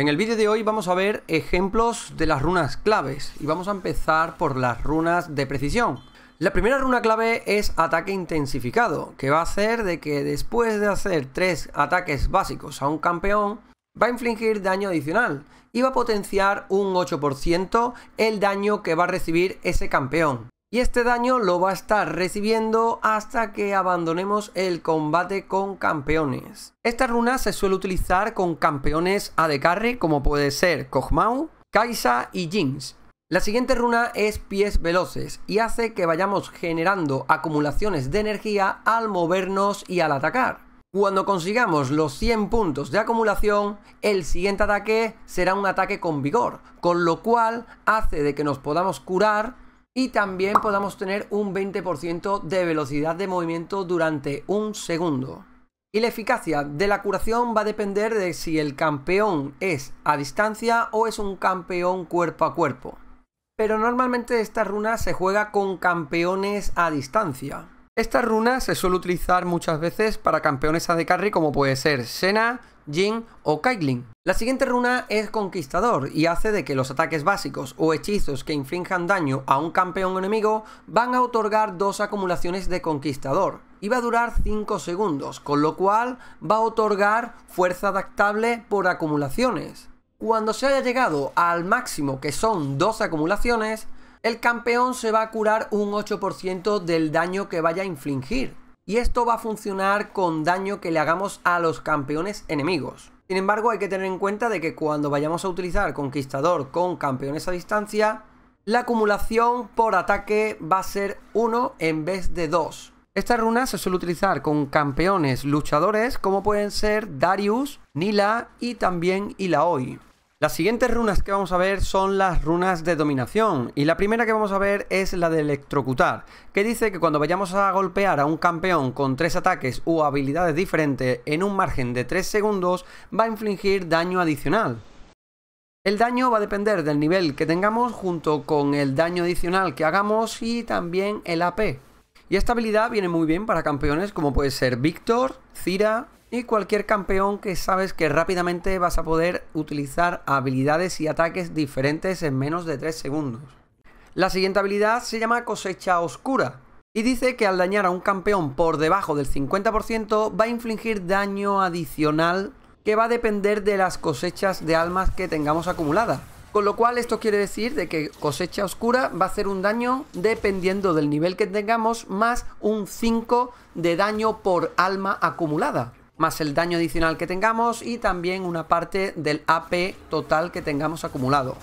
En el vídeo de hoy vamos a ver ejemplos de las runas claves y vamos a empezar por las runas de precisión. La primera runa clave es ataque intensificado, que va a hacer de que después de hacer tres ataques básicos a un campeón, va a infligir daño adicional y va a potenciar un 8% el daño que va a recibir ese campeón. Y este daño lo va a estar recibiendo hasta que abandonemos el combate con campeones. Esta runa se suele utilizar con campeones a de carry como puede ser Kog'Maw, Kaisa y Jinx. La siguiente runa es pies veloces y hace que vayamos generando acumulaciones de energía al movernos y al atacar. Cuando consigamos los 100 puntos de acumulación, el siguiente ataque será un ataque con vigor, con lo cual hace de que nos podamos curar y también podamos tener un 20% de velocidad de movimiento durante un segundo. Y la eficacia de la curación va a depender de si el campeón es a distancia o es un campeón cuerpo a cuerpo. Pero normalmente esta runa se juega con campeones a distancia. Esta runa se suele utilizar muchas veces para campeones de Carry como puede ser Senna, Jin o Kaitlin. La siguiente runa es Conquistador y hace de que los ataques básicos o hechizos que infrinjan daño a un campeón enemigo van a otorgar dos acumulaciones de Conquistador y va a durar 5 segundos, con lo cual va a otorgar fuerza adaptable por acumulaciones. Cuando se haya llegado al máximo que son dos acumulaciones, el campeón se va a curar un 8% del daño que vaya a infligir. Y esto va a funcionar con daño que le hagamos a los campeones enemigos. Sin embargo, hay que tener en cuenta de que cuando vayamos a utilizar Conquistador con campeones a distancia, la acumulación por ataque va a ser 1 en vez de 2. Esta runa se suele utilizar con campeones luchadores como pueden ser Darius, Nila y también Ilaoi. Las siguientes runas que vamos a ver son las runas de dominación y la primera que vamos a ver es la de electrocutar, que dice que cuando vayamos a golpear a un campeón con tres ataques u habilidades diferentes en un margen de 3 segundos va a infligir daño adicional. El daño va a depender del nivel que tengamos junto con el daño adicional que hagamos y también el AP. Y esta habilidad viene muy bien para campeones como puede ser Víctor, Cira, y cualquier campeón que sabes que rápidamente vas a poder utilizar habilidades y ataques diferentes en menos de 3 segundos. La siguiente habilidad se llama cosecha oscura y dice que al dañar a un campeón por debajo del 50% va a infligir daño adicional que va a depender de las cosechas de almas que tengamos acumuladas. Con lo cual esto quiere decir de que cosecha oscura va a hacer un daño dependiendo del nivel que tengamos más un 5 de daño por alma acumulada más el daño adicional que tengamos y también una parte del AP total que tengamos acumulado.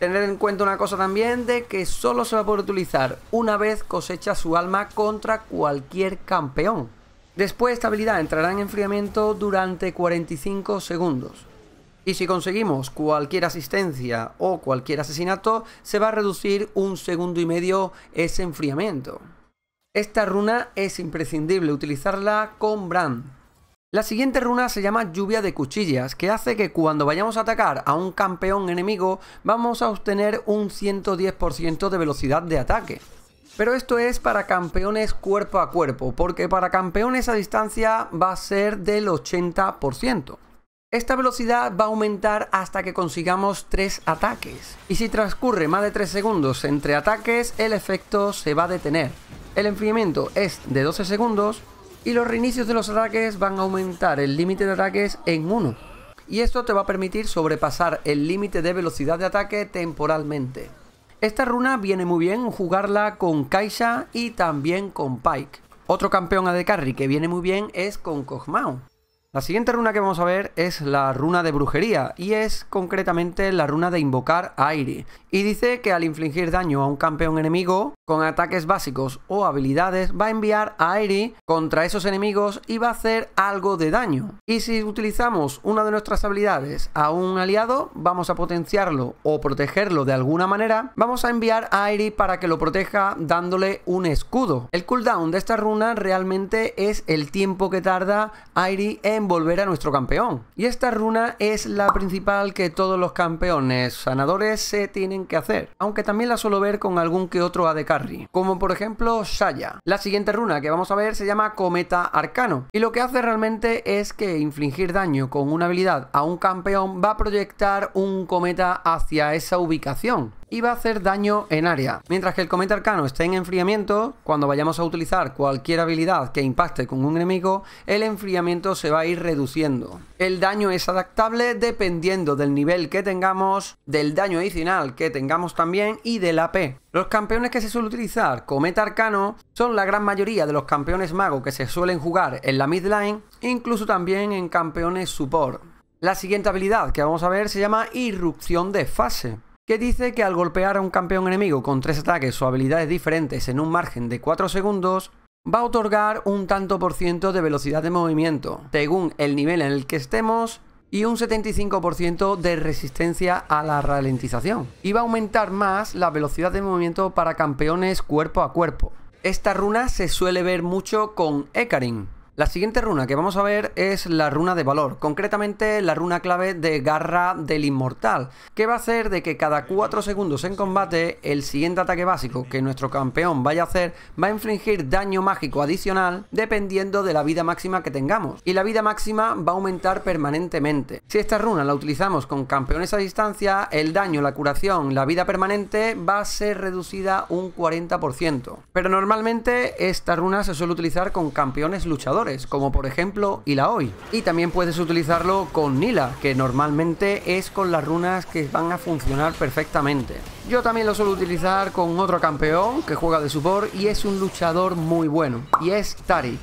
Tener en cuenta una cosa también de que solo se va a poder utilizar una vez cosecha su alma contra cualquier campeón. Después esta habilidad entrará en enfriamiento durante 45 segundos. Y si conseguimos cualquier asistencia o cualquier asesinato, se va a reducir un segundo y medio ese enfriamiento. Esta runa es imprescindible utilizarla con Brand, la siguiente runa se llama Lluvia de Cuchillas, que hace que cuando vayamos a atacar a un campeón enemigo vamos a obtener un 110% de velocidad de ataque. Pero esto es para campeones cuerpo a cuerpo, porque para campeones a distancia va a ser del 80%. Esta velocidad va a aumentar hasta que consigamos 3 ataques. Y si transcurre más de 3 segundos entre ataques, el efecto se va a detener. El enfriamiento es de 12 segundos y los reinicios de los ataques van a aumentar el límite de ataques en 1. Y esto te va a permitir sobrepasar el límite de velocidad de ataque temporalmente. Esta runa viene muy bien jugarla con Kaisha y también con Pike. Otro campeón de Carry que viene muy bien es con Kog'Maw. La siguiente runa que vamos a ver es la runa de brujería y es concretamente la runa de invocar a Aire. Y dice que al infligir daño a un campeón enemigo con ataques básicos o habilidades va a enviar a Aire contra esos enemigos y va a hacer algo de daño. Y si utilizamos una de nuestras habilidades a un aliado, vamos a potenciarlo o protegerlo de alguna manera, vamos a enviar a Aire para que lo proteja dándole un escudo. El cooldown de esta runa realmente es el tiempo que tarda Airi en Volver a nuestro campeón. Y esta runa es la principal que todos los campeones sanadores se tienen que hacer, aunque también la suelo ver con algún que otro AD carry, como por ejemplo Shaya La siguiente runa que vamos a ver se llama Cometa Arcano, y lo que hace realmente es que infligir daño con una habilidad a un campeón va a proyectar un cometa hacia esa ubicación y va a hacer daño en área. Mientras que el cometa arcano esté en enfriamiento, cuando vayamos a utilizar cualquier habilidad que impacte con un enemigo, el enfriamiento se va a ir reduciendo. El daño es adaptable dependiendo del nivel que tengamos, del daño adicional que tengamos también y del AP. Los campeones que se suele utilizar Cometa Arcano son la gran mayoría de los campeones mago que se suelen jugar en la midline, incluso también en campeones support. La siguiente habilidad que vamos a ver se llama Irrupción de Fase que dice que al golpear a un campeón enemigo con tres ataques o habilidades diferentes en un margen de 4 segundos, va a otorgar un tanto por ciento de velocidad de movimiento, según el nivel en el que estemos, y un 75% de resistencia a la ralentización. Y va a aumentar más la velocidad de movimiento para campeones cuerpo a cuerpo. Esta runa se suele ver mucho con Ekarin, la siguiente runa que vamos a ver es la runa de valor, concretamente la runa clave de Garra del Inmortal, que va a hacer de que cada 4 segundos en combate el siguiente ataque básico que nuestro campeón vaya a hacer va a infligir daño mágico adicional dependiendo de la vida máxima que tengamos, y la vida máxima va a aumentar permanentemente. Si esta runa la utilizamos con campeones a distancia, el daño, la curación, la vida permanente va a ser reducida un 40%. Pero normalmente esta runa se suele utilizar con campeones luchadores, como por ejemplo Ilaoi. Y también puedes utilizarlo con Nila, que normalmente es con las runas que van a funcionar perfectamente. Yo también lo suelo utilizar con otro campeón que juega de support y es un luchador muy bueno, y es Tari.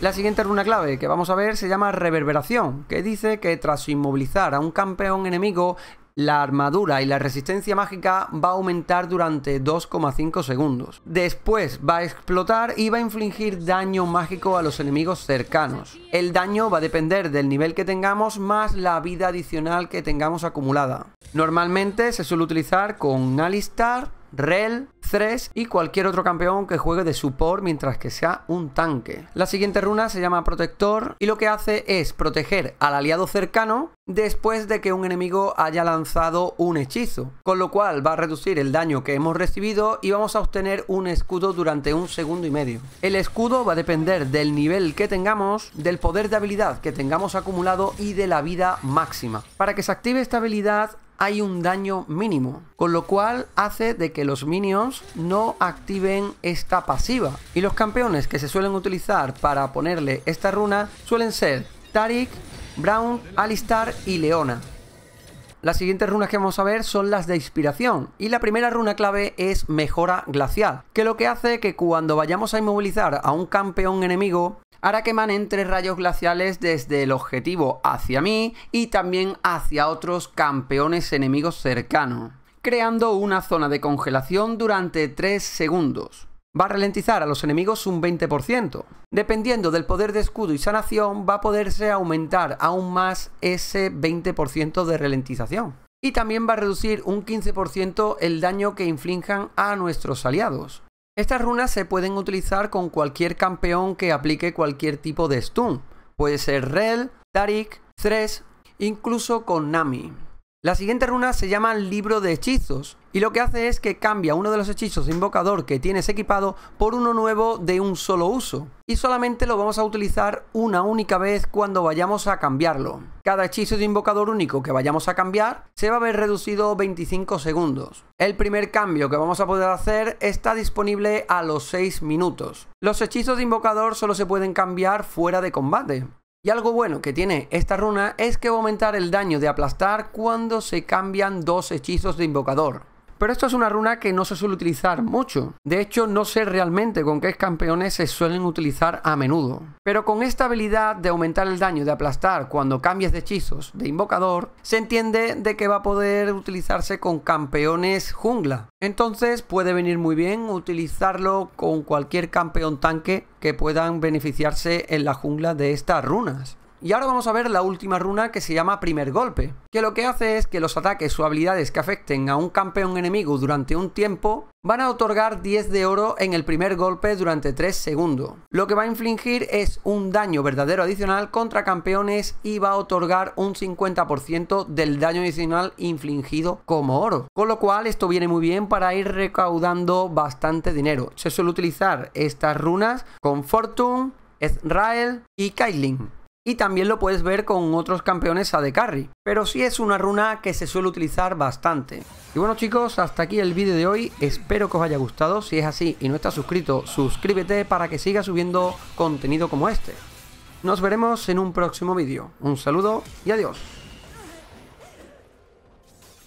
La siguiente runa clave que vamos a ver se llama Reverberación, que dice que tras inmovilizar a un campeón enemigo, la armadura y la resistencia mágica va a aumentar durante 2,5 segundos. Después va a explotar y va a infligir daño mágico a los enemigos cercanos. El daño va a depender del nivel que tengamos más la vida adicional que tengamos acumulada. Normalmente se suele utilizar con Alistar Rel, 3 y cualquier otro campeón que juegue de support mientras que sea un tanque. La siguiente runa se llama Protector y lo que hace es proteger al aliado cercano después de que un enemigo haya lanzado un hechizo, con lo cual va a reducir el daño que hemos recibido y vamos a obtener un escudo durante un segundo y medio. El escudo va a depender del nivel que tengamos, del poder de habilidad que tengamos acumulado y de la vida máxima. Para que se active esta habilidad hay un daño mínimo, con lo cual hace de que los minions no activen esta pasiva. Y los campeones que se suelen utilizar para ponerle esta runa suelen ser Tarik, Brown, Alistar y Leona. Las siguientes runas que vamos a ver son las de inspiración y la primera runa clave es mejora glacial, que lo que hace que cuando vayamos a inmovilizar a un campeón enemigo hará que manen tres rayos glaciales desde el objetivo hacia mí y también hacia otros campeones enemigos cercanos, creando una zona de congelación durante 3 segundos. Va a ralentizar a los enemigos un 20%. Dependiendo del poder de escudo y sanación, va a poderse aumentar aún más ese 20% de ralentización. Y también va a reducir un 15% el daño que inflinjan a nuestros aliados. Estas runas se pueden utilizar con cualquier campeón que aplique cualquier tipo de stun. Puede ser Rel, Tarik, Thresh, incluso con Nami. La siguiente runa se llama Libro de Hechizos y lo que hace es que cambia uno de los hechizos de invocador que tienes equipado por uno nuevo de un solo uso y solamente lo vamos a utilizar una única vez cuando vayamos a cambiarlo. Cada hechizo de invocador único que vayamos a cambiar se va a ver reducido 25 segundos. El primer cambio que vamos a poder hacer está disponible a los 6 minutos. Los hechizos de invocador solo se pueden cambiar fuera de combate. Y algo bueno que tiene esta runa es que va a aumentar el daño de aplastar cuando se cambian dos hechizos de invocador. Pero esto es una runa que no se suele utilizar mucho. De hecho, no sé realmente con qué campeones se suelen utilizar a menudo. Pero con esta habilidad de aumentar el daño de aplastar cuando cambies de hechizos de invocador, se entiende de que va a poder utilizarse con campeones jungla. Entonces puede venir muy bien utilizarlo con cualquier campeón tanque que puedan beneficiarse en la jungla de estas runas. Y ahora vamos a ver la última runa que se llama Primer Golpe, que lo que hace es que los ataques o habilidades que afecten a un campeón enemigo durante un tiempo van a otorgar 10 de oro en el primer golpe durante 3 segundos. Lo que va a infligir es un daño verdadero adicional contra campeones y va a otorgar un 50% del daño adicional infligido como oro. Con lo cual esto viene muy bien para ir recaudando bastante dinero. Se suele utilizar estas runas con Fortune, Ezrael y Kailin y también lo puedes ver con otros campeones de Carry, pero sí es una runa que se suele utilizar bastante. Y bueno chicos, hasta aquí el vídeo de hoy, espero que os haya gustado, si es así y no estás suscrito, suscríbete para que siga subiendo contenido como este. Nos veremos en un próximo vídeo, un saludo y adiós.